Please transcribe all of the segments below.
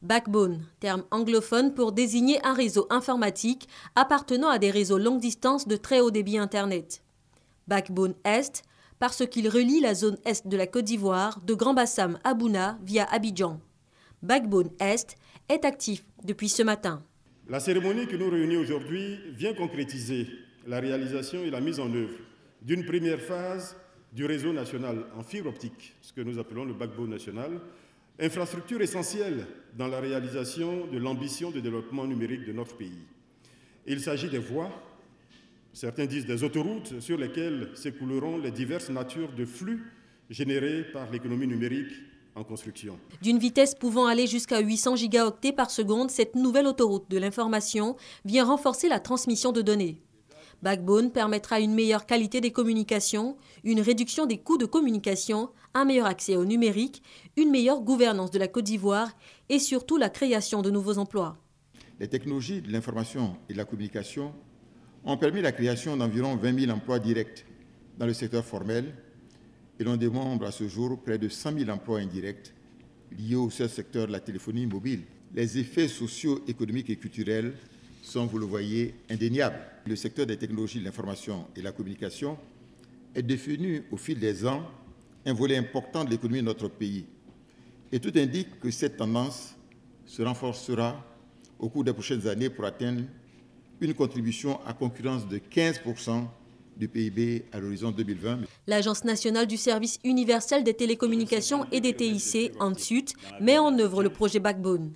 Backbone, terme anglophone pour désigner un réseau informatique appartenant à des réseaux longue distance de très haut débit Internet. Backbone Est, parce qu'il relie la zone Est de la Côte d'Ivoire de Grand Bassam à Bouna via Abidjan. Backbone Est est actif depuis ce matin. La cérémonie que nous réunit aujourd'hui vient concrétiser la réalisation et la mise en œuvre d'une première phase du réseau national en fibre optique, ce que nous appelons le backbone national, infrastructure essentielle dans la réalisation de l'ambition de développement numérique de notre pays. Il s'agit des voies, certains disent des autoroutes, sur lesquelles s'écouleront les diverses natures de flux générés par l'économie numérique en construction. D'une vitesse pouvant aller jusqu'à 800 gigaoctets par seconde, cette nouvelle autoroute de l'information vient renforcer la transmission de données. Backbone permettra une meilleure qualité des communications, une réduction des coûts de communication, un meilleur accès au numérique, une meilleure gouvernance de la Côte d'Ivoire et surtout la création de nouveaux emplois. Les technologies de l'information et de la communication ont permis la création d'environ 20 000 emplois directs dans le secteur formel et l'on dénombre à ce jour près de 100 000 emplois indirects liés au seul secteur de la téléphonie mobile. Les effets sociaux, économiques et culturels sont, vous le voyez, indéniables. Le secteur des technologies de l'information et de la communication est devenu au fil des ans un volet important de l'économie de notre pays. Et tout indique que cette tendance se renforcera au cours des prochaines années pour atteindre une contribution à concurrence de 15% du PIB à l'horizon 2020. L'Agence nationale du service universel des télécommunications et des TIC, en met en œuvre le projet Backbone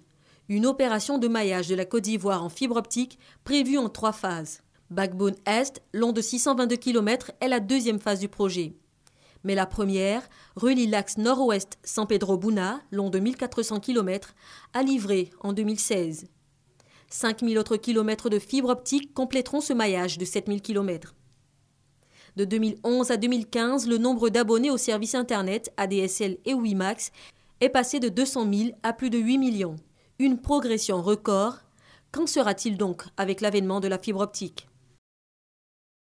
une opération de maillage de la Côte d'Ivoire en fibre optique prévue en trois phases. Backbone Est, long de 622 km, est la deuxième phase du projet. Mais la première, relie l'axe nord-ouest San Pedro Buna, long de 1400 km, à livré en 2016. 5000 autres kilomètres de fibre optique compléteront ce maillage de 000 km. De 2011 à 2015, le nombre d'abonnés au service Internet ADSL et WiMAX est passé de 200 000 à plus de 8 millions une progression record. Qu'en sera-t-il donc avec l'avènement de la fibre optique